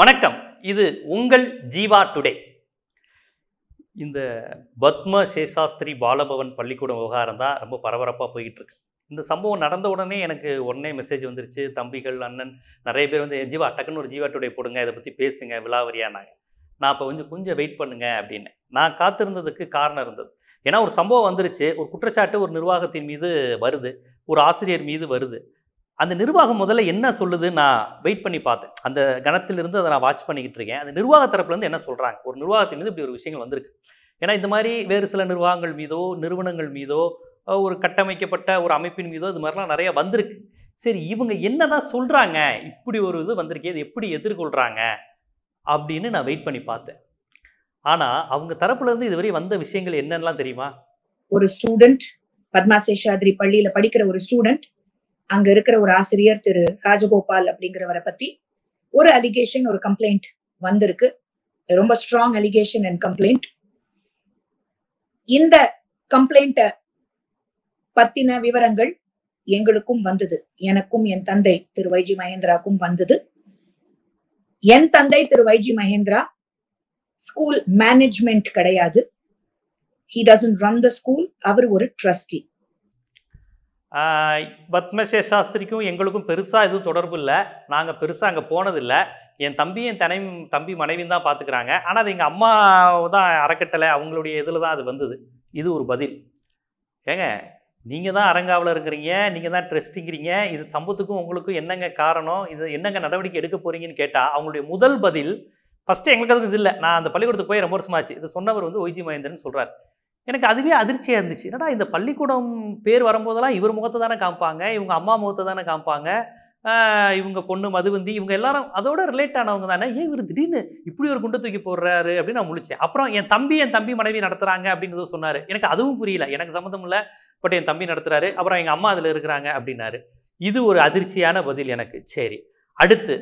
வணக்கம் இது உங்கள் ஜீவா டுடே இந்த பத்ம சேஷாஸ்திரி பாலபவன் பள்ளிக்கூடம் விவகாரம் தான் ரொம்ப பரபரப்பாக போயிட்டுருக்கு இந்த சம்பவம் நடந்த உடனே எனக்கு உடனே மெசேஜ் வந்துருச்சு தம்பிகள் அண்ணன் நிறைய பேர் வந்து ஜீவா டக்குன்னு ஒரு ஜீவா டுடே போடுங்க இதை பற்றி பேசுங்க நாங்கள் நான் இப்போ கொஞ்சம் கொஞ்சம் வெயிட் பண்ணுங்க அப்படின்னு நான் காத்திருந்ததுக்கு காரணம் இருந்தது ஏன்னா ஒரு சம்பவம் வந்துருச்சு ஒரு குற்றச்சாட்டு ஒரு நிர்வாகத்தின் மீது வருது ஒரு ஆசிரியர் மீது வருது அந்த நிர்வாகம் முதல்ல என்ன சொல்லுது நான் வெயிட் பண்ணி பார்த்தேன் அந்த கணத்திலிருந்து அதை நான் வாட்ச் பண்ணிக்கிட்டு இருக்கேன் அந்த நிர்வாக தரப்புலேருந்து என்ன சொல்கிறாங்க ஒரு நிர்வாகத்தின் இப்படி ஒரு விஷயங்கள் வந்திருக்கு ஏன்னா இந்த மாதிரி வேறு சில நிர்வாகங்கள் மீதோ நிறுவனங்கள் மீதோ ஒரு கட்டமைக்கப்பட்ட ஒரு அமைப்பின் மீதோ இது மாதிரிலாம் நிறையா வந்திருக்கு சரி இவங்க என்னதான் சொல்கிறாங்க இப்படி ஒரு இது வந்திருக்கு இது எப்படி எதிர்கொள்கிறாங்க அப்படின்னு நான் வெயிட் பண்ணி பார்த்தேன் ஆனால் அவங்க தரப்புலேருந்து இதுவரை வந்த விஷயங்கள் என்னென்னலாம் தெரியுமா ஒரு ஸ்டூடெண்ட் பத்மாசேஷாதிரி பள்ளியில் படிக்கிற ஒரு ஸ்டூடெண்ட் அங்க இருக்கிற ஒரு ஆசிரியர் திரு ராஜகோபால் அப்படிங்கிறவரை பத்தி ஒரு அலிகேஷன் ஒரு கம்ப்ளைண்ட் வந்திருக்கு ரொம்ப ஸ்ட்ராங் அலிகேஷன் அண்ட் கம்ப்ளைண்ட் இந்த கம்ப்ளைண்ட பத்தின விவரங்கள் எங்களுக்கும் வந்தது எனக்கும் என் தந்தை திரு வைஜி மகேந்திராக்கும் வந்தது என் தந்தை திரு வைஜி மகேந்திரா ஸ்கூல் மேனேஜ்மெண்ட் கிடையாது he doesn't run the school அவர் ஒரு ட்ரஸ்டி பத்மசே சாஸ்திரிக்கும் எங்களுக்கும் பெருசாக எதுவும் தொடர்பு இல்லை நாங்கள் பெருசாக அங்கே போனதில்லை என் தம்பி என் தனை தம்பி மனைவியும் தான் பார்த்துக்கிறாங்க ஆனால் அது எங்கள் அம்மா தான் அறக்கட்டளை அவங்களுடைய இதில் தான் அது வந்தது இது ஒரு பதில் ஏங்க நீங்கள் தான் அரங்காவில் இருக்கிறீங்க நீங்கள் தான் ட்ரெஸ்ட்டுங்கிறீங்க இது சம்பத்துக்கும் உங்களுக்கும் என்னங்க காரணம் இது என்னங்க நடவடிக்கை எடுக்க போகிறீங்கன்னு கேட்டால் அவங்களுடைய முதல் பதில் ஃபஸ்ட்டு எங்களுக்கு அதுக்கு இது இல்லை நான் அந்த பள்ளிக்கூடத்துக்கு போய் ரொம்ப வருஷமாச்சு இது சொன்னவர் வந்து ஒய்ஜி மகேந்திரன் சொல்கிறார் எனக்கு அதுவே அதிர்ச்சியாக இருந்துச்சு ஏன்னா இந்த பள்ளிக்கூடம் பேர் வரும்போதெல்லாம் இவர் முகத்தை தானே காமிப்பாங்க இவங்க அம்மா முகத்தை தானே காமிப்பாங்க இவங்க பொண்ணு மதுவந்தி இவங்க எல்லாரும் அதோட ரிலேட் ஆனவங்க தானே ஏன் இவர் திடீர்னு இப்படி ஒரு குண்டை தூக்கி போடுறாரு அப்படின்னு நான் முழிச்சேன் அப்புறம் என் தம்பி என் தம்பி மனைவி நடத்துகிறாங்க அப்படிங்கிறத சொன்னார் எனக்கு அதுவும் புரியல எனக்கு சம்மந்தம் இல்லை பட் என் தம்பி நடத்துகிறாரு அப்புறம் எங்கள் அம்மா அதில் இருக்கிறாங்க அப்படின்னாரு இது ஒரு அதிர்ச்சியான பதில் எனக்கு சரி அடுத்து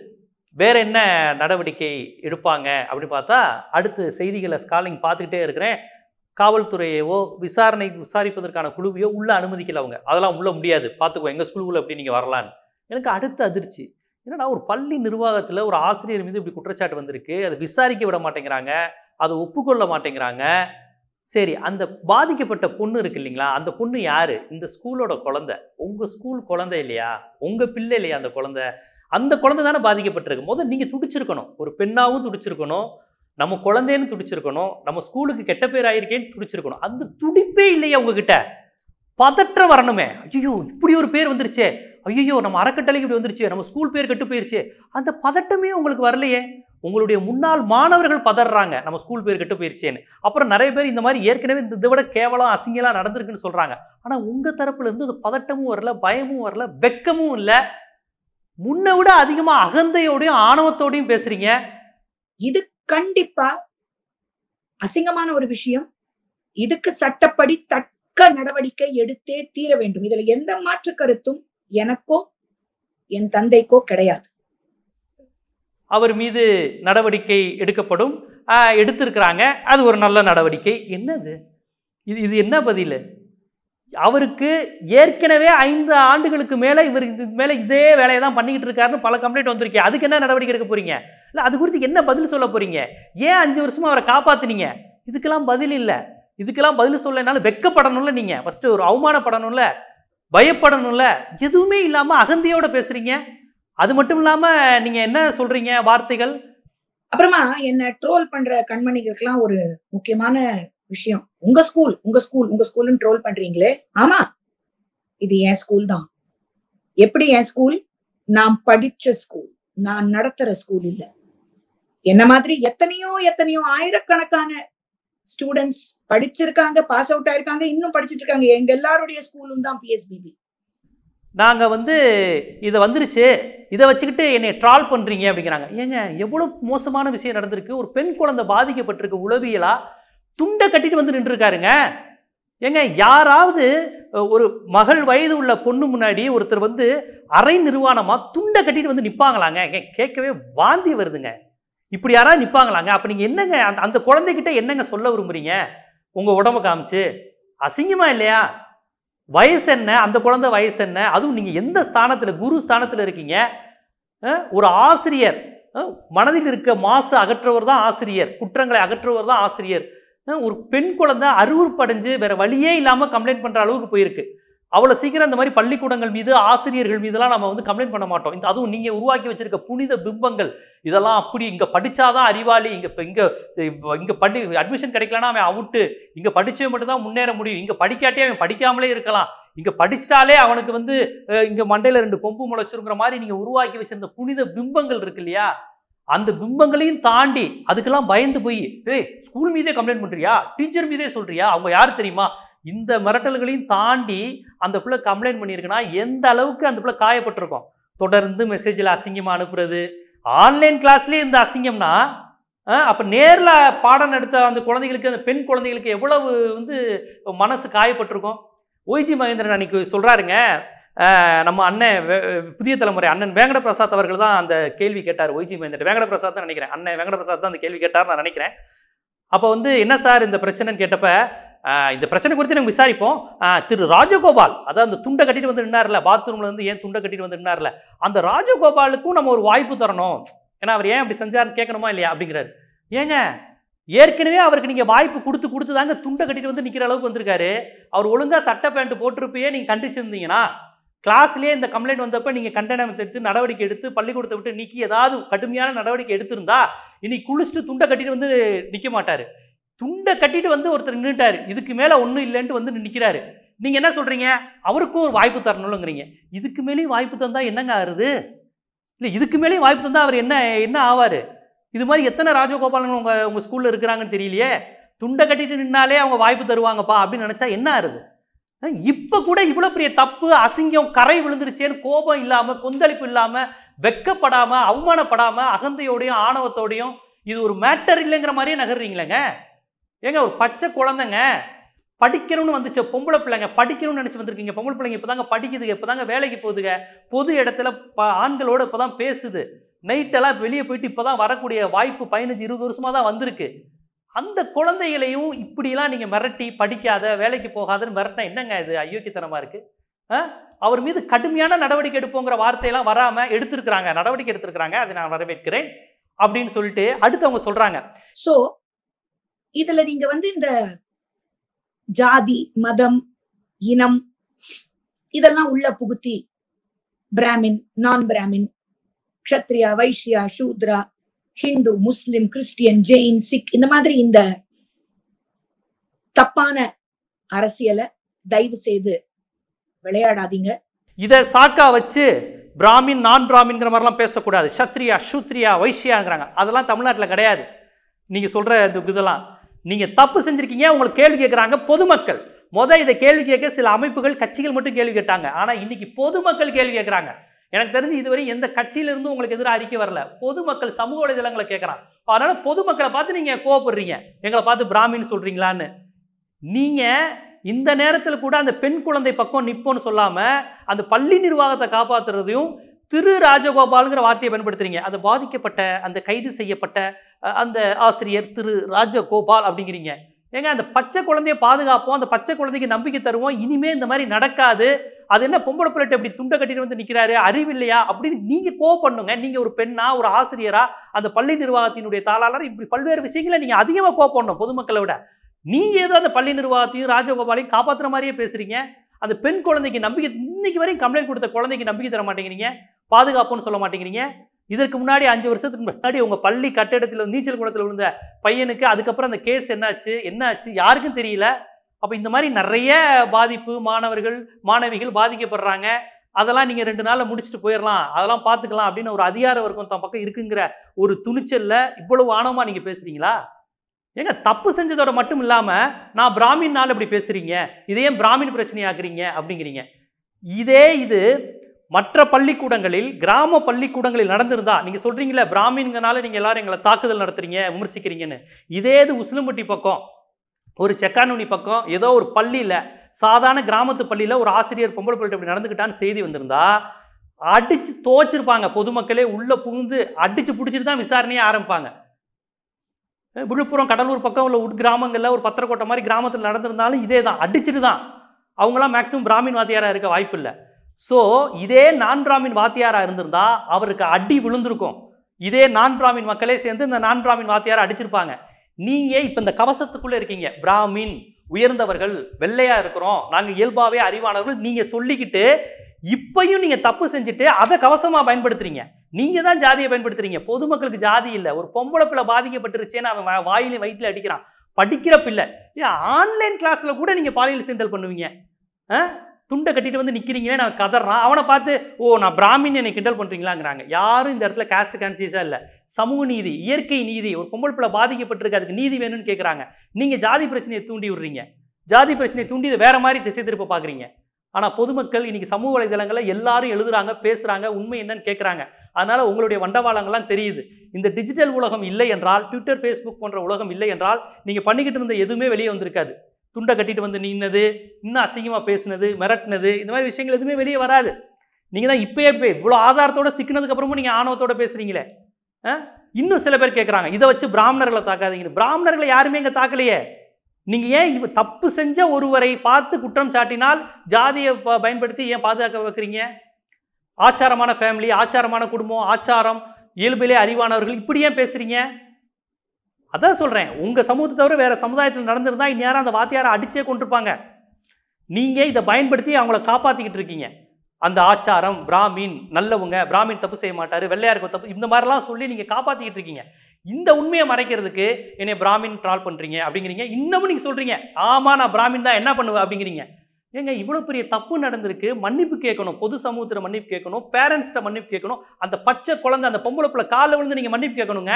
வேற என்ன நடவடிக்கை எடுப்பாங்க அப்படின்னு பார்த்தா அடுத்து செய்திகளை ஸ்காலிங் பார்த்துக்கிட்டே இருக்கிறேன் காவல்துறையவோ விசாரணை விசாரிப்பதற்கான குழுவையோ உள்ளே அனுமதிக்கல அவங்க அதெல்லாம் உள்ளே முடியாது பார்த்துக்கோ எங்கள் ஸ்கூலுக்குள்ள அப்படி நீங்கள் வரலான்னு எனக்கு அடுத்த அதிர்ச்சி என்னன்னா ஒரு பள்ளி நிர்வாகத்தில் ஒரு ஆசிரியர் மீது இப்படி குற்றச்சாட்டு வந்திருக்கு அதை விசாரிக்க விட மாட்டேங்கிறாங்க அதை ஒப்புக்கொள்ள மாட்டேங்கிறாங்க சரி அந்த பாதிக்கப்பட்ட பொண்ணு இருக்கு இல்லைங்களா அந்த பொண்ணு யார் இந்த ஸ்கூலோட குழந்தை உங்கள் ஸ்கூல் குழந்தை இல்லையா உங்கள் பிள்ளை இல்லையா அந்த குழந்தை அந்த குழந்தை தானே பாதிக்கப்பட்டிருக்கு முதல் நீங்கள் துடிச்சிருக்கணும் ஒரு பெண்ணாகவும் துடிச்சிருக்கணும் நம்ம குழந்தைன்னு துடிச்சிருக்கணும் நம்ம ஸ்கூலுக்கு கெட்ட பேர் ஆயிருக்கேன்னு துடிச்சிருக்கணும் அந்த துடிப்பே இல்லையே உங்ககிட்ட பதற்ற வரணுமே ஐயோ இப்படி ஒரு பேர் வந்துருச்சே ஐயோ நம்ம அறக்கட்டளைக்கு இப்படி வந்துருச்சு நம்ம ஸ்கூல் பேர் கெட்டு போயிருச்சு அந்த பதட்டமே உங்களுக்கு வரலையே உங்களுடைய முன்னாள் மாணவர்கள் பதறாங்க நம்ம ஸ்கூல் பேர் கெட்டு போயிருச்சேன்னு அப்புறம் நிறைய பேர் இந்த மாதிரி ஏற்கனவே இந்த விட கேவலம் அசிங்கலாம் நடந்திருக்குன்னு சொல்கிறாங்க ஆனால் உங்கள் தரப்புலேருந்து அது பதட்டமும் வரல பயமும் வரல வெக்கமும் இல்லை முன்னை விட அதிகமாக அகந்தையோடையும் ஆணவத்தோடையும் பேசுகிறீங்க இது கண்டிப்பா அசிங்கமான ஒரு விஷயம் இதுக்கு சட்டப்படி தக்க நடவடிக்கை எடுத்தே தீர வேண்டும் இதுல எந்த மாற்று கருத்தும் எனக்கோ என் தந்தைக்கோ கிடையாது அவர் மீது நடவடிக்கை எடுக்கப்படும் எடுத்திருக்கிறாங்க அது ஒரு நல்ல நடவடிக்கை என்னது இது இது என்ன பதில் அவருக்கு ஏற்கனவே ஐந்து ஆண்டுகளுக்கு மேலே இவர் இது மேலே இதே வேலையை தான் பண்ணிக்கிட்டு இருக்காருன்னு பல கம்ப்ளைண்ட் வந்திருக்கேன் அதுக்கு என்ன நடவடிக்கை எடுக்க போகிறீங்க இல்லை அது குறித்து என்ன பதில் சொல்ல போகிறீங்க ஏன் அஞ்சு வருஷமாக அவரை காப்பாற்றுனீங்க இதுக்கெல்லாம் பதில் இல்லை இதுக்கெல்லாம் பதில் சொல்லனாலும் வெக்கப்படணும்ல நீங்கள் ஃபஸ்ட்டு ஒரு அவமானப்படணும்ல பயப்படணும்ல எதுவுமே இல்லாமல் அகந்தியோட பேசுகிறீங்க அது மட்டும் இல்லாமல் நீங்கள் என்ன சொல்கிறீங்க வார்த்தைகள் அப்புறமா என்ன ட்ரோல் பண்ற கண்மணிகளுக்கெல்லாம் ஒரு முக்கியமான விஷயம் உங்க ஸ்கூல் உங்க ஸ்கூல் உங்க ஸ்கூல்னு ட்ரோல் பண்றீங்களே ஆமா இது என் ஸ்கூல் தான் எப்படி என் ஸ்கூல் நான் படிச்ச ஸ்கூல் நான் நடத்துற ஸ்கூல் இல்ல என்ன மாதிரி எத்தனையோ எத்தனையோ ஆயிரக்கணக்கான ஸ்டூடெண்ட்ஸ் படிச்சிருக்காங்க பாஸ் அவுட் ஆயிருக்காங்க இன்னும் படிச்சுட்டு இருக்காங்க எங்க எல்லாருடைய ஸ்கூலும் தான் பிஎஸ்பிபி நாங்க வந்து இதை வந்துருச்சு இதை வச்சுக்கிட்டு என்னை ட்ரால் பண்ணுறீங்க அப்படிங்கிறாங்க ஏங்க எவ்வளோ மோசமான விஷயம் நடந்திருக்கு ஒரு பெண் குழந்தை பாதிக்கப்பட்டிருக்கு உளவியலாக துண்டை கட்டிட்டு வந்து நின்றுருக்காருங்க ஏங்க யாராவது ஒரு மகள் வயது உள்ள பொண்ணு முன்னாடி ஒருத்தர் வந்து அரை நிர்வாணமாக துண்டை கட்டிட்டு வந்து நிற்பாங்களாங்க கேட்கவே வாந்தி வருதுங்க இப்படி யாராவது நிற்பாங்களாங்க அப்போ நீங்கள் என்னங்க அந்த அந்த குழந்தைகிட்ட என்னங்க சொல்ல விரும்புறீங்க உங்கள் உடம்ப காமிச்சு அசிங்கமாக இல்லையா வயசு என்ன அந்த குழந்தை வயசு என்ன அதுவும் நீங்கள் எந்த ஸ்தானத்தில் குரு ஸ்தானத்தில் இருக்கீங்க ஒரு ஆசிரியர் மனதில் இருக்க மாசு அகற்றவர் தான் ஆசிரியர் குற்றங்களை அகற்றுவர் தான் ஆசிரியர் ஒரு பெண் குழந்தை அறுவறுப்படைஞ்சு வேற வழியே இல்லாமல் கம்ப்ளைண்ட் பண்ணுற அளவுக்கு போயிருக்கு அவ்வளோ சீக்கிரம் இந்த மாதிரி பள்ளிக்கூடங்கள் மீது ஆசிரியர்கள் மீதுலாம் நம்ம வந்து கம்ப்ளைண்ட் பண்ண மாட்டோம் இந்த அதுவும் நீங்கள் உருவாக்கி வச்சிருக்க புனித பிம்பங்கள் இதெல்லாம் அப்படி இங்கே படித்தாதான் அறிவாளி இங்கே இப்போ இங்கே இங்கே படி அட்மிஷன் கிடைக்கலன்னா அவன் அவுட்டு இங்கே படித்தே மட்டும்தான் முன்னேற முடியும் இங்கே படிக்காட்டே அவன் படிக்காமலே இருக்கலாம் இங்கே படிச்சிட்டாலே அவனுக்கு வந்து இங்கே மண்டையில் ரெண்டு கொம்பு முளைச்சிருக்கிற மாதிரி நீங்கள் உருவாக்கி வச்சிருந்த புனித பிம்பங்கள் இருக்கு இல்லையா அந்த பிம்பங்களையும் தாண்டி அதுக்கெல்லாம் பயந்து போய் ஏய் ஸ்கூல் மீதே கம்ப்ளைண்ட் பண்ணுறியா டீச்சர் மீதே சொல்கிறியா அவங்க யார் தெரியுமா இந்த மிரட்டல்களையும் தாண்டி அந்த பிள்ளை கம்ப்ளைண்ட் பண்ணியிருக்கனா எந்த அளவுக்கு அந்த பிள்ளை காயப்பட்டிருக்கோம் தொடர்ந்து மெசேஜில் அசிங்கமாக அனுப்புறது ஆன்லைன் கிளாஸ்லேயே இந்த அசிங்கம்னா அப்போ நேரில் பாடம் நடத்த அந்த குழந்தைகளுக்கு அந்த பெண் குழந்தைகளுக்கு எவ்வளவு வந்து மனசு காயப்பட்டிருக்கும் ஓய்ஜி மகேந்திரன் அன்னைக்கு சொல்கிறாருங்க நம்ம அண்ணன் புதிய தலைமுறை அண்ணன் வேங்கட பிரசாத் அவர்கள் தான் அந்த கேள்வி கேட்டார் ஒய்ஜி மகேந்திர வேங்கட பிரசாத் தான் நினைக்கிறேன் அண்ணன் வேங்கட பிரசாத் தான் அந்த கேள்வி கேட்டார் நான் நினைக்கிறேன் அப்போ வந்து என்ன சார் இந்த பிரச்சனைன்னு கேட்டப்ப இந்த பிரச்சனை குறித்து நம்ம விசாரிப்போம் திரு ராஜகோபால் அதாவது அந்த துண்டை கட்டிட்டு வந்து நின்னார்ல பாத்ரூம்ல இருந்து ஏன் துண்டை கட்டிட்டு வந்து நின்னார்ல அந்த ராஜகோபாலுக்கும் நம்ம ஒரு வாய்ப்பு தரணும் ஏன்னா அவர் ஏன் அப்படி செஞ்சார்னு கேட்கணுமா இல்லையா அப்படிங்கிறாரு ஏங்க ஏற்கனவே அவருக்கு நீங்கள் வாய்ப்பு கொடுத்து கொடுத்து தாங்க துண்டை கட்டிட்டு வந்து நிற்கிற அளவுக்கு வந்திருக்காரு அவர் ஒழுங்காக சட்டை பேண்ட் போட்டிருப்பையே நீங்கள் கண்டிச்சிருந்தீங்கன்னா கிளாஸ்லேயே இந்த கம்ப்ளைண்ட் வந்தப்போ நீங்கள் கண்டனம் எடுத்து நடவடிக்கை எடுத்து பள்ளிக்கூடத்தை விட்டு நீக்கி ஏதாவது கடுமையான நடவடிக்கை எடுத்திருந்தா இனி குளிச்சுட்டு துண்டை கட்டிட்டு வந்து நிற்க மாட்டார் துண்டை கட்டிட்டு வந்து ஒருத்தர் நின்றுட்டார் இதுக்கு மேலே ஒன்றும் இல்லைன்ட்டு வந்து நிற்கிறாரு நீங்கள் என்ன சொல்கிறீங்க அவருக்கும் ஒரு வாய்ப்பு தரணுங்கிறீங்க இதுக்கு மேலேயும் வாய்ப்பு தந்தால் என்னங்க ஆறுது இல்லை இதுக்கு மேலேயும் வாய்ப்பு தந்தால் அவர் என்ன என்ன ஆவார் இது மாதிரி எத்தனை ராஜகோபாலங்கள் உங்கள் உங்கள் ஸ்கூலில் இருக்கிறாங்கன்னு தெரியலையே துண்டை கட்டிட்டு நின்னாலே அவங்க வாய்ப்பு தருவாங்கப்பா அப்படின்னு நினச்சா என்ன ஆறுது இப்போ கூட இவ்வளோ பெரிய தப்பு அசிங்கம் கரை விழுந்துருச்சேன்னு கோபம் இல்லாமல் கொந்தளிப்பு இல்லாமல் வெக்கப்படாமல் அவமானப்படாமல் அகந்தையோடையும் ஆணவத்தோடையும் இது ஒரு மேட்டர் இல்லைங்கிற மாதிரியே நகர்றீங்களேங்க ஏங்க ஒரு பச்சை குழந்தைங்க படிக்கணும்னு வந்துச்சு பொம்பளை பிள்ளைங்க படிக்கணும்னு நினச்சி வந்திருக்கீங்க பொம்பளை பிள்ளைங்க இப்போ தாங்க படிக்குதுங்க இப்போ தாங்க வேலைக்கு போகுதுங்க பொது இடத்துல ப ஆண்களோடு இப்போ தான் பேசுது நைட்டெல்லாம் வெளியே போயிட்டு இப்போ தான் வரக்கூடிய வாய்ப்பு பதினஞ்சு இருபது வருஷமாக தான் வந்திருக்கு அந்த குழந்தைகளையும் இப்படிலாம் நீங்கள் மிரட்டி படிக்காத வேலைக்கு போகாதன்னு மிரட்டினா என்னங்க இது அயோக்கியத்தனமாக இருக்குது அவர் மீது கடுமையான நடவடிக்கை எடுப்போங்கிற வார்த்தையெல்லாம் வராமல் எடுத்திருக்கிறாங்க நடவடிக்கை எடுத்திருக்கிறாங்க அதை நான் வரவேற்கிறேன் அப்படின்னு சொல்லிட்டு அடுத்து அவங்க சொல்றாங்க ஸோ இதுல நீங்க வந்து இந்த ஜாதி மதம் இனம் இதெல்லாம் உள்ள புகுத்தி பிராமின் நான் பிராமின் க்ஷத்ரியா வைஷ்யா சூத்ரா ஹிந்து முஸ்லிம் கிறிஸ்டியன் ஜெயின் சிக் இந்த மாதிரி இந்த தப்பான அரசியலை தயவு செய்து விளையாடாதீங்க இதை சாக்கா வச்சு பிராமின் நான் பிராமின்ங்கிற மாதிரிலாம் பேசக்கூடாது சத்ரியா சூத்ரியா வைஷ்யாங்கிறாங்க அதெல்லாம் தமிழ்நாட்டில் கிடையாது நீங்கள் சொல்கிற இது இதெல்லாம் நீங்கள் தப்பு செஞ்சுருக்கீங்க உங்களுக்கு கேள்வி கேட்குறாங்க பொதுமக்கள் மொதல் இதை கேள்வி கேட்க சில அமைப்புகள் கட்சிகள் மட்டும் கேள்வி கேட்டாங்க ஆனால் இன்னைக்கு பொதுமக்கள் கேள்வி கேட்குறாங்க எனக்கு தெரிஞ்சு இதுவரை எந்த கட்சியிலிருந்து உங்களுக்கு எதிராக அறிக்கை வரல பொதுமக்கள் சமூக வலைதளங்களை கேட்குறான் அதனால பொதுமக்களை பார்த்து நீங்கள் கோவப்படுறீங்க எங்களை பார்த்து பிராமின் சொல்கிறீங்களான்னு நீங்கள் இந்த நேரத்தில் கூட அந்த பெண் குழந்தை பக்கம் நிற்போன்னு சொல்லாமல் அந்த பள்ளி நிர்வாகத்தை காப்பாற்றுறதையும் திரு ராஜகோபாலுங்கிற வார்த்தையை பயன்படுத்துறீங்க அந்த பாதிக்கப்பட்ட அந்த கைது செய்யப்பட்ட அந்த ஆசிரியர் திரு ராஜகோபால் அப்படிங்கிறீங்க ஏங்க அந்த பச்சை குழந்தைய பாதுகாப்போம் அந்த பச்சை குழந்தைக்கு நம்பிக்கை தருவோம் இனிமே இந்த மாதிரி நடக்காது அது என்ன பொம்பளை பிள்ளைட்டு இப்படி துண்டை கட்டிட்டு வந்து நிற்கிறாரு அறிவில்லையா அப்படின்னு நீங்கள் கோ பண்ணுங்க நீங்கள் ஒரு பெண்ணா ஒரு ஆசிரியரா அந்த பள்ளி நிர்வாகத்தினுடைய தாளாளர் இப்படி பல்வேறு விஷயங்களை நீங்கள் அதிகமாக கோ பண்ணணும் பொதுமக்களை விட நீங்கள் ஏதோ அந்த பள்ளி நிர்வாகத்தையும் ராஜகோபாலையும் காப்பாற்றுற மாதிரியே பேசுகிறீங்க அந்த பெண் குழந்தைக்கு நம்பிக்கை இன்னைக்கு வரையும் கம்ப்ளைண்ட் கொடுத்த குழந்தைக்கு நம்பிக்கை தர மாட்டேங்கிறீங்க பாதுகாப்புன்னு சொல்ல மாட்டேங்கிறீங்க இதற்கு முன்னாடி அஞ்சு வருஷத்துக்கு முன்னாடி உங்கள் பள்ளி கட்டிடத்தில் நீச்சல் குளத்தில் விழுந்த பையனுக்கு அதுக்கப்புறம் அந்த கேஸ் என்னாச்சு என்னாச்சு யாருக்கும் தெரியல அப்போ இந்த மாதிரி நிறைய பாதிப்பு மாணவர்கள் மாணவிகள் பாதிக்கப்படுறாங்க அதெல்லாம் நீங்கள் ரெண்டு நாளில் முடிச்சுட்டு போயிடலாம் அதெல்லாம் பார்த்துக்கலாம் அப்படின்னு ஒரு அதிகார வர்க்கம் தன் பக்கம் இருக்குங்கிற ஒரு துணிச்சலில் இவ்வளவு ஆணவமாக நீங்கள் பேசுகிறீங்களா ஏங்க தப்பு செஞ்சதோட மட்டும் இல்லாமல் நான் பிராமின்னால் இப்படி பேசுகிறீங்க இதையே பிராமின் பிரச்சனையாக்குறீங்க அப்படிங்கிறீங்க இதே இது மற்ற பள்ளிக்கூடங்களில் கிராம பள்ளிக்கூடங்களில் நடந்திருந்தா நீங்கள் சொல்கிறீங்களே பிராமின்கனால நீங்கள் எல்லாரும் எங்களை தாக்குதல் நடத்துறீங்க விமர்சிக்கிறீங்கன்னு இதே இது உசிலம்பட்டி பக்கம் ஒரு செக்கானுனி பக்கம் ஏதோ ஒரு பள்ளியில் சாதாரண கிராமத்து பள்ளியில் ஒரு ஆசிரியர் பொம்பளை பிள்ளை இப்படி நடந்துக்கிட்டான்னு செய்தி வந்திருந்தா அடித்து தோச்சிருப்பாங்க பொதுமக்களே உள்ளே புகுந்து அடித்து பிடிச்சிட்டு தான் விசாரணையே ஆரம்பிப்பாங்க விழுப்புரம் கடலூர் பக்கம் உள்ள உட் கிராமங்களில் ஒரு பத்திரக்கோட்டை மாதிரி கிராமத்தில் நடந்திருந்தாலும் இதே தான் அடிச்சுட்டு தான் அவங்களாம் மேக்ஸிமம் பிராமின் வாத்தியாராக இருக்க வாய்ப்பு இல்லை ஸோ இதே நான் பிராமின் வாத்தியாராக இருந்திருந்தால் அவருக்கு அடி விழுந்திருக்கும் இதே நான் பிராமின் மக்களே சேர்ந்து இந்த நான் பிராமின் வாத்தியாரை அடிச்சிருப்பாங்க நீங்கள் இப்போ இந்த கவசத்துக்குள்ளே இருக்கீங்க பிராமின் உயர்ந்தவர்கள் வெள்ளையாக இருக்கிறோம் நாங்கள் இயல்பாகவே அறிவானவர்கள் நீங்கள் சொல்லிக்கிட்டு இப்பையும் நீங்கள் தப்பு செஞ்சுட்டு அதை கவசமாக பயன்படுத்துறீங்க நீங்கள் தான் ஜாதியை பயன்படுத்துறீங்க பொதுமக்களுக்கு ஜாதி இல்லை ஒரு பொம்பளை பிள்ளை பாதிக்கப்பட்டுருச்சேன்னு அவன் வாயிலையும் வயிற்றில் அடிக்கிறான் படிக்கிற பிள்ளை ஏன் ஆன்லைன் கிளாஸில் கூட நீங்கள் பாலியல் சீண்டல் பண்ணுவீங்க துண்டை கட்டிட்டு வந்து நிற்கிறீங்களே நான் கதறான் அவனை பார்த்து ஓ நான் பிராமின் என்னை கிண்டல் பண்ணுறீங்களாங்கிறாங்க யாரும் இந்த இடத்துல காஸ்ட் கான்சியஸாக இல்லை சமூக நீதி இயற்கை நீதி ஒரு பொம்பளை பிள்ளை பாதிக்கப்பட்டிருக்கு அதுக்கு நீதி வேணும்னு கேட்குறாங்க நீங்கள் ஜாதி பிரச்சனையை தூண்டி விடுறீங்க ஜாதி பிரச்சனையை தூண்டி இதை வேறு மாதிரி திசை திருப்ப பார்க்குறீங்க ஆனால் பொதுமக்கள் இன்றைக்கி சமூக வலைதளங்களில் எல்லாரும் எழுதுகிறாங்க பேசுகிறாங்க உண்மை என்னன்னு கேட்குறாங்க அதனால் உங்களுடைய வண்டவாளங்கள்லாம் தெரியுது இந்த டிஜிட்டல் உலகம் இல்லை என்றால் ட்விட்டர் ஃபேஸ்புக் போன்ற உலகம் இல்லை என்றால் நீங்கள் பண்ணிக்கிட்டு இருந்த எதுவுமே வெளியே வந்திருக்காது துண்டை கட்டிட்டு வந்து நின்னது இன்னும் அசிங்கமாக பேசுனது மிரட்டினது இந்த மாதிரி விஷயங்கள் எதுவுமே வெளியே வராது நீங்கள் தான் இப்போயே போய் இவ்வளோ ஆதாரத்தோடு சிக்கினதுக்கப்புறமும் நீங்கள் ஆணவத்தோடு பேசுகிறீங்களே இன்னும் சில பேர் கேட்குறாங்க இதை வச்சு பிராமணர்களை தாக்காதீங்க பிராமணர்களை யாருமே இங்கே தாக்கலையே நீங்கள் ஏன் இப்போ தப்பு செஞ்ச ஒருவரை பார்த்து குற்றம் சாட்டினால் ஜாதியை ப பயன்படுத்தி ஏன் பாதுகாக்க வைக்கிறீங்க ஆச்சாரமான ஃபேமிலி ஆச்சாரமான குடும்பம் ஆச்சாரம் இயல்பிலே அறிவானவர்கள் இப்படி ஏன் பேசுகிறீங்க அதான் சொல்கிறேன் உங்கள் சமூகத்தை தவிர வேறு சமுதாயத்தில் நடந்திருந்தால் இந்நேரம் அந்த வாத்தியாரை அடிச்சே கொண்டிருப்பாங்க நீங்கள் இதை பயன்படுத்தி அவங்கள காப்பாற்றிக்கிட்டு இருக்கீங்க அந்த ஆச்சாரம் பிராமின் நல்லவங்க பிராமின் தப்பு செய்ய மாட்டார் வெள்ளையாருக்கு தப்பு இந்த மாதிரிலாம் சொல்லி நீங்கள் காப்பாற்றிக்கிட்டு இருக்கீங்க இந்த உண்மையை மறைக்கிறதுக்கு என்னை பிராமின் ட்ரால் பண்ணுறீங்க அப்படிங்கிறீங்க இன்னமும் நீங்கள் சொல்கிறீங்க ஆமாம் நான் பிராமின் தான் என்ன பண்ணுவேன் அப்படிங்கிறீங்க ஏங்க இவ்வளோ பெரிய தப்பு நடந்திருக்கு மன்னிப்பு கேட்கணும் பொது சமூகத்தில் மன்னிப்பு கேட்கணும் பேரண்ட்ஸ்கிட்ட மன்னிப்பு கேட்கணும் அந்த பச்சை குழந்தை அந்த பொம்பளை பிள்ளை காலில் விழுந்து நீங்கள் மன்னிப்பு கேட்கணுங்க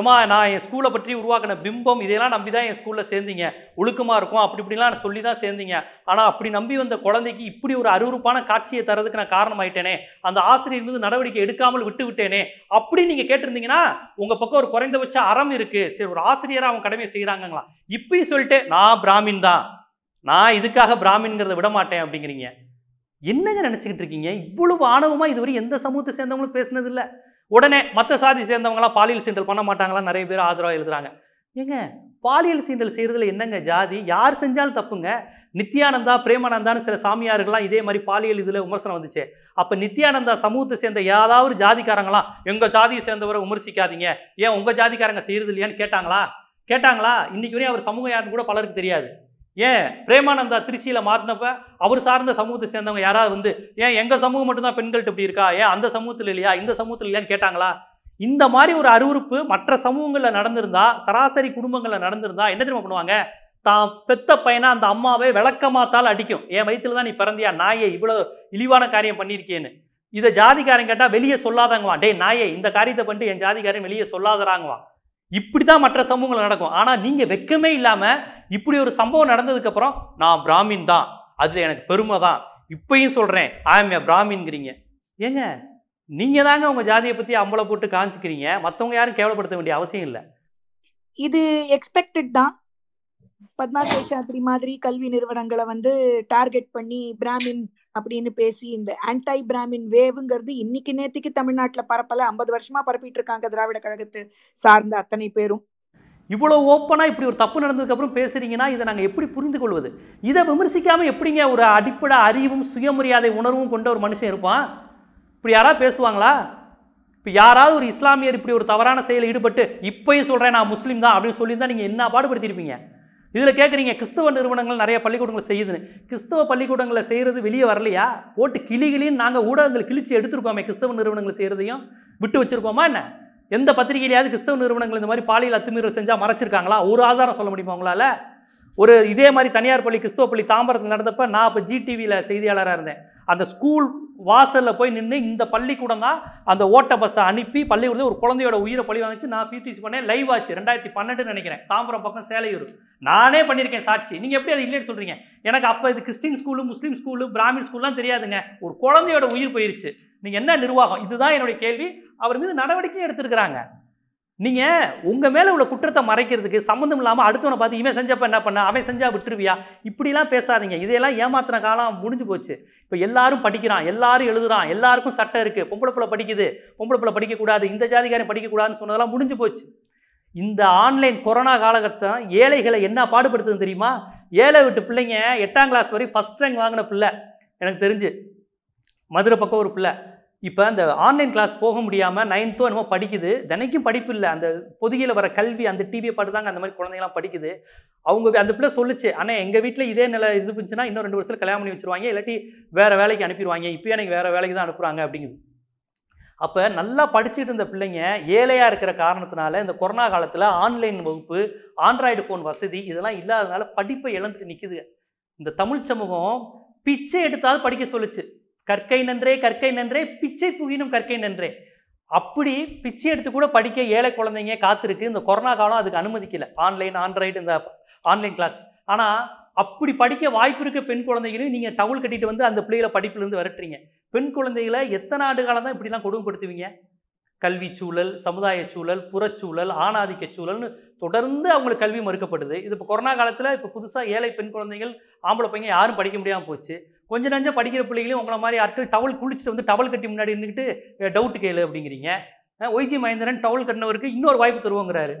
ஏமா நான் என் ஸ்கூலை பற்றி உருவாக்கின பிம்பம் இதெல்லாம் நம்பி தான் என் ஸ்கூலில் சேர்ந்தீங்க ஒழுக்கமாக இருக்கும் அப்படி இப்படிலாம் சொல்லி தான் சேர்ந்தீங்க ஆனால் அப்படி நம்பி வந்த குழந்தைக்கு இப்படி ஒரு அறிவுறுப்பான காட்சியை தரதுக்கு நான் காரணமாயிட்டேனே அந்த ஆசிரியர் மீது நடவடிக்கை எடுக்காமல் விட்டு விட்டேனே அப்படின்னு நீங்கள் கேட்டிருந்தீங்கன்னா உங்கள் பக்கம் ஒரு குறைந்தபட்ச அறம் இருக்குது சரி ஒரு ஆசிரியராக அவங்க கடமையை செய்கிறாங்கங்களா இப்பயும் சொல்லிட்டு நான் பிராமின் தான் நான் இதுக்காக பிராமின்ங்கிறத விட மாட்டேன் அப்படிங்கிறீங்க என்னங்க நினச்சிக்கிட்டு இருக்கீங்க இவ்வளவு ஆணவமாக இதுவரை எந்த சமூகத்தை சேர்ந்தவங்களும் பேசினதில்லை உடனே மற்ற சாதி சேர்ந்தவங்களாம் பாலியல் சீண்டல் பண்ண மாட்டாங்களாம் நிறைய பேர் ஆதரவாக எழுதுறாங்க ஏங்க பாலியல் சீண்டல் செய்கிறதுல என்னங்க ஜாதி யார் செஞ்சாலும் தப்புங்க நித்யானந்தா பிரேமானந்தான்னு சில சாமியார்கள்லாம் இதே மாதிரி பாலியல் இதில் விமர்சனம் வந்துச்சு அப்போ நித்யானந்தா சமூகத்தை சேர்ந்த ஏதாவது ஜாதிக்காரங்களாம் எங்கள் ஜாதியை சேர்ந்தவரை விமர்சிக்காதீங்க ஏன் உங்கள் ஜாதிக்காரங்க செய்கிறது இல்லையான்னு கேட்டாங்களா கேட்டாங்களா இன்றைக்கி வரையும் அவர் சமூகம் யாருன்னு கூட பலருக்கு தெரியாது ஏன் பிரேமானந்தா திருச்சியில் மாற்றினப்ப அவர் சார்ந்த சமூகத்தை சேர்ந்தவங்க யாராவது வந்து ஏன் எங்கள் சமூகம் மட்டும்தான் பெண்கள்கிட்ட இப்படி இருக்கா ஏன் அந்த சமூகத்தில் இல்லையா இந்த சமூகத்தில் இல்லையான்னு கேட்டாங்களா இந்த மாதிரி ஒரு அறிவுறுப்பு மற்ற சமூகங்களில் நடந்திருந்தா சராசரி குடும்பங்களில் நடந்திருந்தா என்ன தெரியுமா பண்ணுவாங்க தான் பெத்த பையனை அந்த அம்மாவை விளக்கமாத்தால் அடிக்கும் என் வயிற்றுல தான் நீ பிறந்தியா நாயே இவ்வளோ இழிவான காரியம் பண்ணியிருக்கேன்னு இதை ஜாதிக்காரன் கேட்டால் வெளியே சொல்லாதாங்குவான் டேய் நாயே இந்த காரியத்தை பண்ணிட்டு என் ஜாதிக்காரன் வெளியே சொல்லாதராங்குவான் இப்படி தான் மற்ற சம்பவங்கள் நடக்கும் ஆனால் நீங்கள் வெக்கமே இல்லாமல் இப்படி ஒரு சம்பவம் நடந்ததுக்கப்புறம் நான் பிராமின் தான் அதில் எனக்கு பெருமை தான் இப்பையும் சொல்கிறேன் ஆம் ஏ பிராமின்ங்கிறீங்க ஏங்க நீங்கள் தாங்க உங்கள் ஜாதியை பற்றி அம்பளை போட்டு காமிச்சிக்கிறீங்க மற்றவங்க யாரும் கேவலப்படுத்த வேண்டிய அவசியம் இல்லை இது எக்ஸ்பெக்டட் தான் பத்மாசே மாதிரி கல்வி நிறுவனங்களை வந்து டார்கெட் பண்ணி பிராமின் அப்படின்னு பேசி இந்த ஆன்டை பிராமின் வேவுங்கிறது இன்னைக்கு நேத்திக்கு தமிழ்நாட்டில் பரப்பல ஐம்பது வருஷமா பரப்பிட்டு இருக்காங்க திராவிட கழகத்தை சார்ந்த அத்தனை பேரும் இவ்வளோ ஓப்பனாக இப்படி ஒரு தப்பு நடந்ததுக்கப்புறம் பேசுகிறீங்கன்னா இதை நாங்கள் எப்படி புரிந்து கொள்வது இதை விமர்சிக்காமல் எப்படிங்க ஒரு அடிப்படை அறிவும் சுயமரியாதை உணர்வும் கொண்ட ஒரு மனுஷன் இருப்பான் இப்படி யாராவது பேசுவாங்களா இப்போ யாராவது ஒரு இஸ்லாமியர் இப்படி ஒரு தவறான செயலில் ஈடுபட்டு இப்போயும் சொல்கிறேன் நான் முஸ்லீம் தான் அப்படின்னு சொல்லி தான் நீங்கள் என்ன பாடுபடுத்தியிருப்பீங்க இதில் கேட்குறீங்க கிறிஸ்தவ நிறுவனங்கள் நிறைய பள்ளிக்கூடங்கள் செய்யுதுன்னு கிறிஸ்தவ பள்ளிக்கூடங்களை செய்கிறது வெளியே வரலையா ஓட்டு கிளிகளின்னு நாங்கள் ஊடகங்கள் கிழிச்சு எடுத்துருக்கோமே கிறிஸ்தவ நிறுவனங்கள் செய்கிறதையும் விட்டு வச்சுருக்கோமா என்ன எந்த பத்திரிகையிலையாவது கிறிஸ்தவ நிறுவனங்கள் இந்த மாதிரி பாலியல் அத்துமீறல் செஞ்சால் மறைச்சிருக்காங்களா ஒரு ஆதாரம் சொல்ல முடியுமா உங்களால் ஒரு இதே மாதிரி தனியார் பள்ளி கிறிஸ்தவ பள்ளி தாம்பரத்தில் நடந்தப்போ நான் இப்போ ஜிடிவியில் செய்தியாளராக இருந்தேன் அந்த ஸ்கூல் வாசலில் போய் நின்று இந்த பள்ளிக்கூடம் தான் அந்த ஓட்ட பஸ்ஸை அனுப்பி பள்ளிக்கூடத்தில் ஒரு குழந்தையோட உயிரை பழி வாங்கிச்சு நான் பிடிசி பண்ணேன் லைவ் ஆச்சு ரெண்டாயிரத்தி பன்னெண்டுன்னு நினைக்கிறேன் தாம்பரம் பக்கம் சேலையூர் நானே பண்ணியிருக்கேன் சாட்சி நீங்கள் எப்படி அது இல்லைன்னு சொல்கிறீங்க எனக்கு அப்போ இது Christian school Muslim school Brahmin ஸ்கூல்லாம் தெரியாதுங்க ஒரு குழந்தையோட உயிர் போயிருச்சு நீங்கள் என்ன நிர்வாகம் இதுதான் என்னுடைய கேள்வி அவர் மீது நடவடிக்கை எடுத்திருக்கிறாங்க நீங்கள் உங்கள் மேலே உள்ள குற்றத்தை மறைக்கிறதுக்கு சம்மந்தம் இல்லாமல் அடுத்தவனை பார்த்து இவன் செஞ்சப்போ என்ன பண்ண அவன் செஞ்சால் விட்டுருவியா இப்படிலாம் பேசாதீங்க இதையெல்லாம் ஏமாத்தின காலம் முடிஞ்சு போச்சு இப்போ எல்லாரும் படிக்கிறான் எல்லாரும் எழுதுறான் எல்லாருக்கும் சட்டம் இருக்குது பொம்பளை பிள்ளை படிக்குது பொம்பளை பிள்ளை படிக்கக்கூடாது இந்த ஜாதிக்காரன் படிக்கக்கூடாதுன்னு சொன்னதெல்லாம் முடிஞ்சு போச்சு இந்த ஆன்லைன் கொரோனா காலகட்டம் ஏழைகளை என்ன பாடுபடுத்துதுன்னு தெரியுமா ஏழை விட்டு பிள்ளைங்க எட்டாம் கிளாஸ் வரைக்கும் ஃபஸ்ட் ரேங்க் வாங்கின பிள்ளை எனக்கு தெரிஞ்சு மதுரை பக்கம் ஒரு பிள்ளை இப்போ அந்த ஆன்லைன் கிளாஸ் போக முடியாமல் நைன்த்தோ என்னமோ படிக்குது தினைக்கும் படிப்பு இல்லை அந்த பொதுகையில் வர கல்வி அந்த டிவியை பாட்டு தாங்க அந்த மாதிரி குழந்தைங்களாம் படிக்குது அவங்க அந்த பிள்ளை சொல்லிச்சு ஆனால் எங்கள் வீட்டில் இதே நிலை இருந்துச்சுன்னா இன்னும் ரெண்டு வருஷத்தில் கல்யாணம் பண்ணி வச்சுருவாங்க இல்லாட்டி வேறு வேலைக்கு அனுப்பிடுவாங்க இப்போ எனக்கு வேறு வேலைக்கு தான் அனுப்புகிறாங்க அப்படிங்குது அப்போ நல்லா படிச்சுட்டு இருந்த பிள்ளைங்க ஏழையாக இருக்கிற காரணத்தினால இந்த கொரோனா காலத்தில் ஆன்லைன் வகுப்பு ஆண்ட்ராய்டு ஃபோன் வசதி இதெல்லாம் இல்லாததுனால படிப்பை இழந்துட்டு நிற்குது இந்த தமிழ் சமூகம் பிச்சை எடுத்தாவது படிக்க சொல்லுச்சு கற்கை நன்றே கற்கை நன்றே பிச்சை புகினும் கற்கை நன்றே அப்படி பிச்சை எடுத்து கூட படிக்க ஏழை குழந்தைங்க காத்திருக்கு இந்த கொரோனா காலம் அதுக்கு அனுமதிக்கல ஆன்லைன் ஆண்ட்ராய்டு இந்த ஆன்லைன் கிளாஸ் ஆனால் அப்படி படிக்க வாய்ப்பு இருக்க பெண் குழந்தைகளையும் நீங்கள் டவுல் கட்டிட்டு வந்து அந்த பிள்ளைகளை படிப்புலேருந்து விரட்டுறீங்க பெண் குழந்தைகளை எத்தனை ஆண்டு காலம் தான் இப்படிலாம் கொடுமைப்படுத்துவீங்க கல்வி சூழல் சமுதாய சூழல் புறச்சூழல் ஆணாதிக்க சூழல்னு தொடர்ந்து அவங்களுக்கு கல்வி மறுக்கப்படுது இது இப்போ கொரோனா காலத்தில் இப்போ புதுசாக ஏழை பெண் குழந்தைகள் ஆம்பளை பையன் யாரும் படிக்க முடியாமல் போச்சு கொஞ்ச நஞ்சம் படிக்கிற பிள்ளைகளையும் உங்களை மாதிரி அடுத்து டவல் குளிச்சுட்டு வந்து டவல் கட்டி முன்னாடி இருந்துக்கிட்டு டவுட் கேளு அப்படிங்கிறீங்க ஒய்ஜி மகேந்திரன் டவல் கட்டினவருக்கு இன்னொரு வாய்ப்பு தருவோங்கிறாரு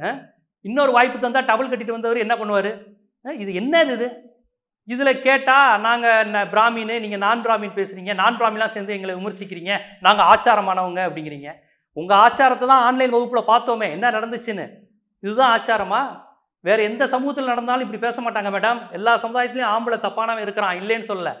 இன்னொரு வாய்ப்பு தந்தால் டவல் கட்டிட்டு வந்தவர் என்ன பண்ணுவார் இது என்ன இது இதில் கேட்டால் நாங்கள் பிராமின் நீங்கள் நான் பிராமின் பேசுகிறீங்க நான் பிராமின்லாம் சேர்ந்து எங்களை விமர்சிக்கிறீங்க நாங்கள் ஆச்சாரமானவங்க அப்படிங்கிறீங்க உங்கள் ஆச்சாரத்தை தான் ஆன்லைன் வகுப்பில் பார்த்தோமே என்ன நடந்துச்சுன்னு இதுதான் ஆச்சாரமா வேறு எந்த சமூகத்தில் நடந்தாலும் இப்படி பேச மாட்டாங்க மேடம் எல்லா சமுதாயத்துலேயும் ஆம்பளை தப்பானவன் இருக்கிறான் இல்லைன்னு சொல்லலை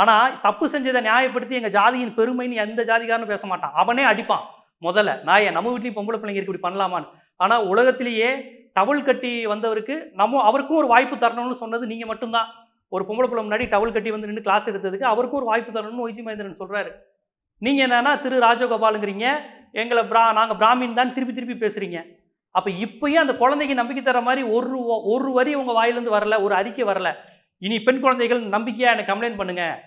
ஆனால் தப்பு செஞ்சதை நியாயப்படுத்தி எங்கள் ஜாதியின் பெருமைன்னு எந்த ஜாதிகாரனும் பேச மாட்டான் அவனே அடிப்பான் முதல்ல நான் நம்ம வீட்லேயும் பொம்பளை பிள்ளைங்க இப்படி பண்ணலாமான்னு ஆனால் உலகத்திலேயே டவுல் கட்டி வந்தவருக்கு நம்ம அவருக்கும் ஒரு வாய்ப்பு தரணும்னு சொன்னது நீங்கள் மட்டும்தான் ஒரு பொம்பளை பிள்ளை முன்னாடி டவுல் கட்டி வந்து நின்று கிளாஸ் எடுத்ததுக்கு அவருக்கும் ஒரு வாய்ப்பு தரணும்னு ஒய்ஜி மகேந்திரன் சொல்கிறாரு நீங்கள் என்னென்னா திரு ராஜகோபாலுங்கிறீங்க எங்களை பிரா நாங்கள் பிராமின் தான் திருப்பி திருப்பி பேசுகிறீங்க அப்போ இப்பயும் அந்த குழந்தைக்கு நம்பிக்கை தர மாதிரி ஒரு ஒரு வரி உங்கள் வாயிலேருந்து வரல ஒரு அறிக்கை வரல இனி பெண் குழந்தைகள் நம்பிக்கையாக எனக்கு கம்ப்ளைண்ட் பண்ணுங்கள்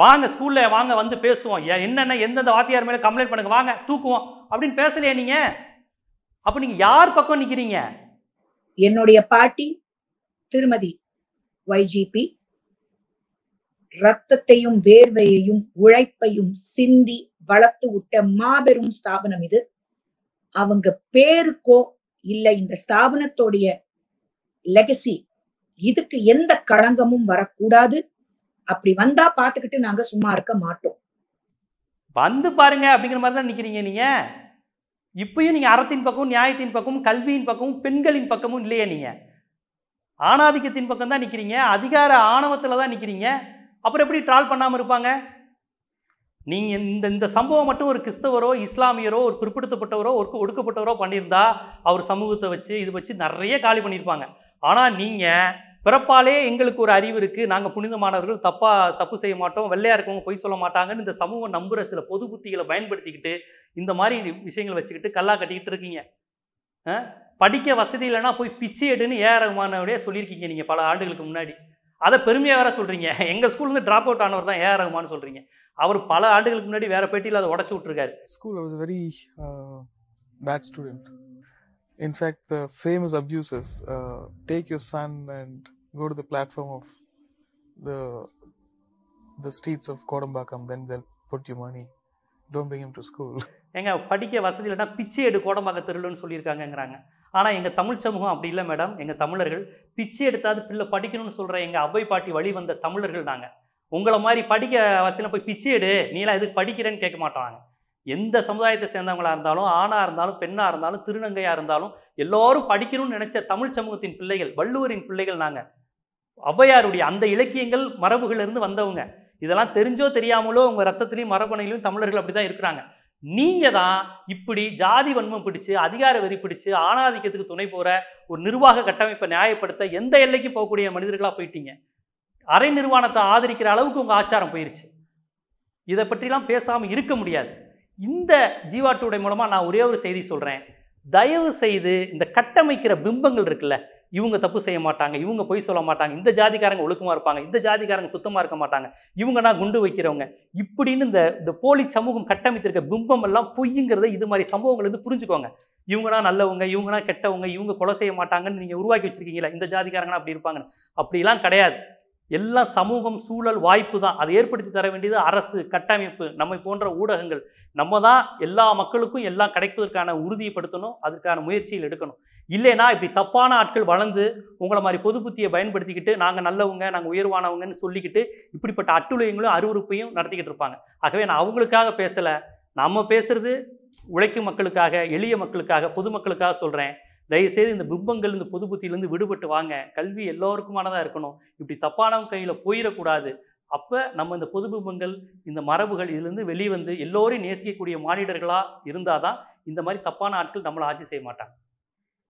வாங்க ஸ்கூலில் வாங்க வந்து பேசுவோம் என்னென்ன எந்தெந்த வாத்தியார் மேலே கம்ப்ளைண்ட் பண்ணுங்கள் வாங்க தூக்குவோம் அப்படின்னு பேசலையே நீங்கள் அப்போ நீங்கள் யார் பக்கம் நிற்கிறீங்க என்னுடைய பாட்டி திருமதி வைஜிபி ரத்தத்தையும் வேர்வையையும் உழைப்பையும் சிந்தி வளர்த்து விட்ட மாபெரும் ஸ்தாபனம் இது அவங்க பேருக்கோ இல்லை இந்த ஸ்தாபனத்தோடைய லெகசி இதுக்கு எந்த களங்கமும் வரக்கூடாது அப்படி வந்தா பாத்துக்கிட்டு நாங்க சும்மா இருக்க மாட்டோம் வந்து பாருங்க அப்படிங்கிற மாதிரி தான் நினைக்கிறீங்க நீங்க இப்பயும் நீங்க அறத்தின் பக்கம் நியாயத்தின் பக்கமும் கல்வியின் பக்கமும் பெண்களின் பக்கமும் இல்லையே நீங்க ஆணாதிக்கத்தின் பக்கம் தான் நிற்கிறீங்க அதிகார ஆணவத்தில் தான் நிற்கிறீங்க அப்புறம் எப்படி ட்ரால் பண்ணாமல் இருப்பாங்க நீங்கள் இந்த இந்த சம்பவம் மட்டும் ஒரு கிறிஸ்தவரோ இஸ்லாமியரோ ஒரு பிற்படுத்தப்பட்டவரோ ஒரு ஒடுக்கப்பட்டவரோ பண்ணியிருந்தா அவர் சமூகத்தை வச்சு இது வச்சு நிறைய காலி பண்ணியிருப்பாங்க ஆனால் நீங்கள் பிறப்பாலே எங்களுக்கு ஒரு அறிவு இருக்குது நாங்கள் புனிதமானவர்கள் தப்பாக தப்பு செய்ய மாட்டோம் வெள்ளையாக இருக்கவங்க பொய் சொல்ல மாட்டாங்கன்னு இந்த சமூகம் நம்புகிற சில பொது புத்திகளை பயன்படுத்திக்கிட்டு இந்த மாதிரி விஷயங்களை வச்சுக்கிட்டு கல்லா கட்டிக்கிட்டு இருக்கீங்க படிக்க வசதி இல்லைன்னா போய் பிச்சை எடுன்னு ஏ ரகுமானோடய சொல்லியிருக்கீங்க நீங்கள் பல ஆண்டுகளுக்கு முன்னாடி அதை பெருமையாக வேற சொல்கிறீங்க எங்கள் ஸ்கூல்லேருந்து ட்ராப் அவுட் ஆனவர் தான் ஏ ரகுமான்னு சொல்கிறீங்க அவர் பல ஆண்டுகளுக்கு முன்னாடி வேற பேட்டியில் அதை உடச்சி விட்ருக்காரு school was very bad student In fact, the famous abuses uh, take your son and go to the platform of the the streets of Kodambakam, then they'll put you money. Don't bring him to school. எங்க படிக்க வசதி இல்லைன்னா பிச்சை எடு கோடம்பாக்க தெருலன்னு சொல்லியிருக்காங்கங்கிறாங்க ஆனால் எங்கள் தமிழ் சமூகம் அப்படி இல்லை மேடம் எங்கள் தமிழர்கள் பிச்சை எடுத்தாவது பிள்ளை படிக்கணும்னு சொல்கிற எங்கள் அவ்வை பாட்டி வழி வந்த தமிழர்கள் நாங்கள் உங்களை மாதிரி படிக்க வசதியில் போய் பிச்சை எடு நீலாம் எதுக்கு படிக்கிறேன்னு கேட்க மாட்டாங்க எந்த சமுதாயத்தை சேர்ந்தவங்களாக இருந்தாலும் ஆணாக இருந்தாலும் பெண்ணாக இருந்தாலும் திருநங்கையாக இருந்தாலும் எல்லோரும் படிக்கணும்னு நினச்ச தமிழ் சமூகத்தின் பிள்ளைகள் வள்ளுவரின் பிள்ளைகள் நாங்கள் ஔவையாருடைய அந்த இலக்கியங்கள் மரபுகளிலிருந்து வந்தவங்க இதெல்லாம் தெரிஞ்சோ தெரியாமலோ உங்கள் ரத்தத்திலையும் மரபணையிலையும் தமிழர்கள் அப்படி தான் இருக்கிறாங்க நீங்கள் தான் இப்படி ஜாதி வன்மம் பிடிச்சு அதிகார வெறி பிடிச்சு ஆணாதிக்கத்துக்கு துணை போகிற ஒரு நிர்வாக கட்டமைப்பை நியாயப்படுத்த எந்த எல்லைக்கு போகக்கூடிய மனிதர்களாக போயிட்டீங்க அரை நிர்வாணத்தை ஆதரிக்கிற அளவுக்கு உங்கள் ஆச்சாரம் போயிருச்சு இதை பற்றிலாம் பேசாமல் இருக்க முடியாது இந்த ஜீவா மூலமாக நான் ஒரே ஒரு செய்தி சொல்கிறேன் தயவு செய்து இந்த கட்டமைக்கிற பிம்பங்கள் இருக்குல்ல இவங்க தப்பு செய்ய மாட்டாங்க இவங்க பொய் சொல்ல மாட்டாங்க இந்த ஜாதிக்காரங்க ஒழுக்கமாக இருப்பாங்க இந்த ஜாதிக்காரங்க சுத்தமாக இருக்க மாட்டாங்க இவங்கன்னா குண்டு வைக்கிறவங்க இப்படின்னு இந்த இந்த போலி சமூகம் கட்டமைத்திருக்க பிம்பம் எல்லாம் பொய்ங்கிறத இது மாதிரி சம்பவங்கள் வந்து புரிஞ்சுக்கோங்க இவங்கனா நல்லவங்க இவங்கனா கெட்டவங்க இவங்க கொலை செய்ய மாட்டாங்கன்னு நீங்கள் உருவாக்கி வச்சிருக்கீங்களா இந்த ஜாதிக்காரங்கன்னா அப்படி இருப்பாங்க அப்படிலாம் கிடையாது எல்லா சமூகம் சூழல் வாய்ப்பு தான் அதை ஏற்படுத்தி தர வேண்டியது அரசு கட்டமைப்பு நம்மை போன்ற ஊடகங்கள் நம்ம தான் எல்லா மக்களுக்கும் எல்லாம் கிடைப்பதற்கான உறுதிப்படுத்தணும் அதற்கான முயற்சிகள் எடுக்கணும் இல்லைன்னா இப்படி தப்பான ஆட்கள் வளர்ந்து உங்களை மாதிரி பொது புத்தியை பயன்படுத்திக்கிட்டு நாங்கள் நல்லவங்க நாங்கள் உயர்வானவங்கன்னு சொல்லிக்கிட்டு இப்படிப்பட்ட அட்டுழையங்களும் அறிவுறுப்பையும் நடத்திக்கிட்டு இருப்பாங்க ஆகவே நான் அவங்களுக்காக பேசலை நம்ம பேசுகிறது உழைக்கும் மக்களுக்காக எளிய மக்களுக்காக பொதுமக்களுக்காக சொல்கிறேன் தயவுசெய்து இந்த பிம்பங்கள் இந்த பொது புத்தியிலேருந்து விடுபட்டு வாங்க கல்வி எல்லோருக்குமானதாக இருக்கணும் இப்படி தப்பானவங்க கையில் போயிடக்கூடாது அப்போ நம்ம இந்த பொது பிம்பங்கள் இந்த மரபுகள் இதுலேருந்து வெளியே வந்து எல்லோரையும் நேசிக்கக்கூடிய மானிடர்களாக இருந்தால் தான் இந்த மாதிரி தப்பான ஆட்கள் நம்மளை ஆட்சி செய்ய மாட்டாங்க